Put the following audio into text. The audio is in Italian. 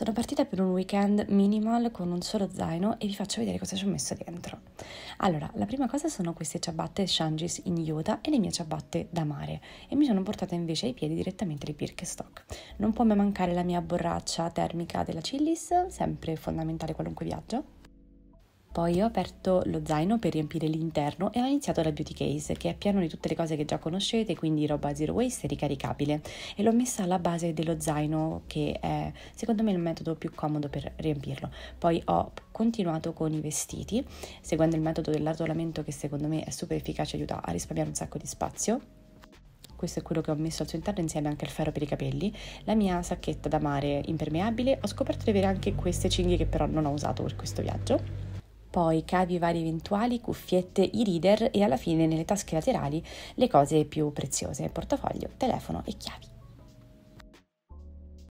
Sono partita per un weekend minimal con un solo zaino e vi faccio vedere cosa ci ho messo dentro. Allora, la prima cosa sono queste ciabatte Shangis in Utah e le mie ciabatte da mare e mi sono portata invece ai piedi direttamente le Birkenstock. Non può mai mancare la mia borraccia termica della Chillis, sempre fondamentale qualunque viaggio. Poi ho aperto lo zaino per riempire l'interno e ho iniziato la beauty case che è pieno di tutte le cose che già conoscete, quindi roba zero waste e ricaricabile e l'ho messa alla base dello zaino che è secondo me il metodo più comodo per riempirlo. Poi ho continuato con i vestiti seguendo il metodo dell'artolamento che secondo me è super efficace e aiuta a risparmiare un sacco di spazio questo è quello che ho messo al suo interno insieme anche al ferro per i capelli, la mia sacchetta da mare impermeabile, ho scoperto di avere anche queste cinghie che però non ho usato per questo viaggio poi cavi vari eventuali, cuffiette, i reader e alla fine nelle tasche laterali le cose più preziose, portafoglio, telefono e chiavi.